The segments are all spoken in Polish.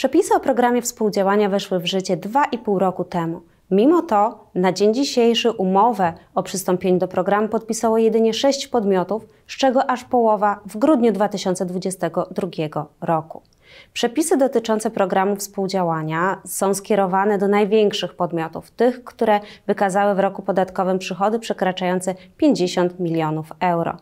Przepisy o programie współdziałania weszły w życie 2,5 roku temu. Mimo to na dzień dzisiejszy umowę o przystąpieniu do programu podpisało jedynie 6 podmiotów, z czego aż połowa w grudniu 2022 roku. Przepisy dotyczące programu współdziałania są skierowane do największych podmiotów, tych, które wykazały w roku podatkowym przychody przekraczające 50 milionów euro.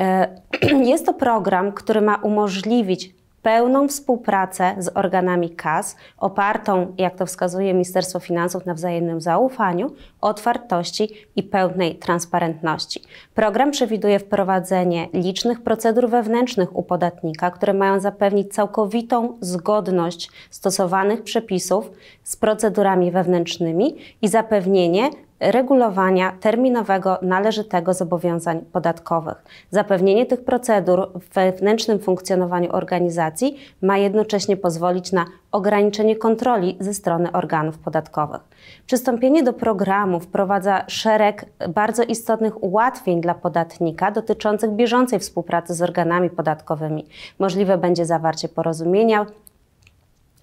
E, jest to program, który ma umożliwić pełną współpracę z organami KAS, opartą, jak to wskazuje Ministerstwo Finansów, na wzajemnym zaufaniu, otwartości i pełnej transparentności. Program przewiduje wprowadzenie licznych procedur wewnętrznych u podatnika, które mają zapewnić całkowitą zgodność stosowanych przepisów z procedurami wewnętrznymi i zapewnienie regulowania terminowego, należytego zobowiązań podatkowych. Zapewnienie tych procedur w wewnętrznym funkcjonowaniu organizacji ma jednocześnie pozwolić na ograniczenie kontroli ze strony organów podatkowych. Przystąpienie do programu wprowadza szereg bardzo istotnych ułatwień dla podatnika dotyczących bieżącej współpracy z organami podatkowymi. Możliwe będzie zawarcie porozumienia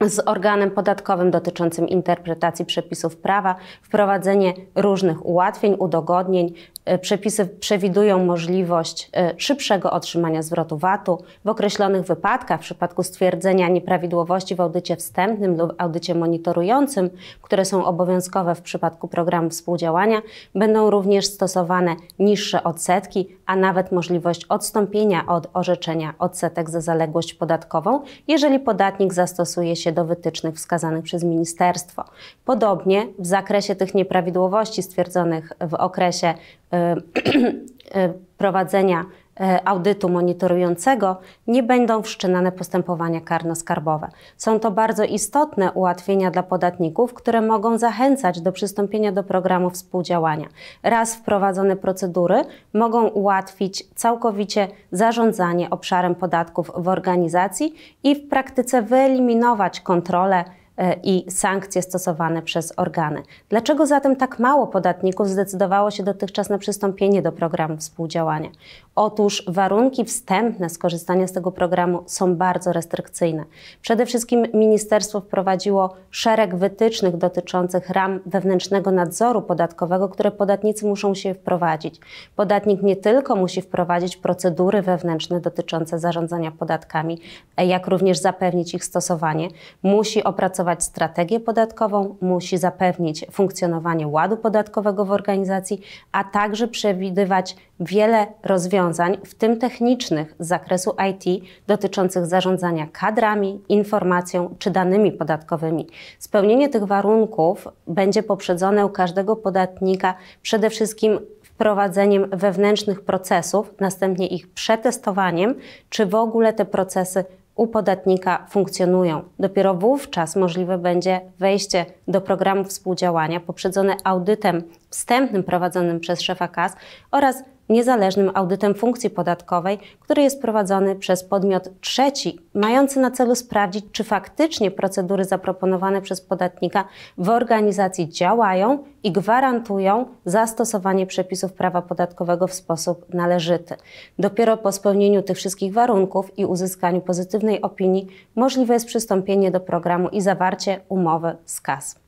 z organem podatkowym dotyczącym interpretacji przepisów prawa, wprowadzenie różnych ułatwień, udogodnień. E, przepisy przewidują możliwość e, szybszego otrzymania zwrotu VAT-u w określonych wypadkach, w przypadku stwierdzenia nieprawidłowości w audycie wstępnym lub audycie monitorującym, które są obowiązkowe w przypadku programu współdziałania, będą również stosowane niższe odsetki, a nawet możliwość odstąpienia od orzeczenia odsetek za zaległość podatkową, jeżeli podatnik zastosuje się do wytycznych wskazanych przez ministerstwo. Podobnie w zakresie tych nieprawidłowości stwierdzonych w okresie y, y, prowadzenia E, audytu monitorującego nie będą wszczynane postępowania karno-skarbowe. Są to bardzo istotne ułatwienia dla podatników, które mogą zachęcać do przystąpienia do programu współdziałania. Raz wprowadzone procedury mogą ułatwić całkowicie zarządzanie obszarem podatków w organizacji i w praktyce wyeliminować kontrolę E, i sankcje stosowane przez organy. Dlaczego zatem tak mało podatników zdecydowało się dotychczas na przystąpienie do programu współdziałania? Otóż warunki wstępne skorzystania z tego programu są bardzo restrykcyjne. Przede wszystkim ministerstwo wprowadziło szereg wytycznych dotyczących ram wewnętrznego nadzoru podatkowego, które podatnicy muszą się wprowadzić. Podatnik nie tylko musi wprowadzić procedury wewnętrzne dotyczące zarządzania podatkami, e, jak również zapewnić ich stosowanie, musi opracować opracować strategię podatkową, musi zapewnić funkcjonowanie ładu podatkowego w organizacji, a także przewidywać wiele rozwiązań, w tym technicznych z zakresu IT, dotyczących zarządzania kadrami, informacją czy danymi podatkowymi. Spełnienie tych warunków będzie poprzedzone u każdego podatnika przede wszystkim wprowadzeniem wewnętrznych procesów, następnie ich przetestowaniem, czy w ogóle te procesy u podatnika funkcjonują. Dopiero wówczas możliwe będzie wejście do programu współdziałania poprzedzone audytem wstępnym prowadzonym przez szefa KAS oraz niezależnym audytem funkcji podatkowej, który jest prowadzony przez podmiot trzeci, mający na celu sprawdzić, czy faktycznie procedury zaproponowane przez podatnika w organizacji działają i gwarantują zastosowanie przepisów prawa podatkowego w sposób należyty. Dopiero po spełnieniu tych wszystkich warunków i uzyskaniu pozytywnej opinii możliwe jest przystąpienie do programu i zawarcie umowy z KAS.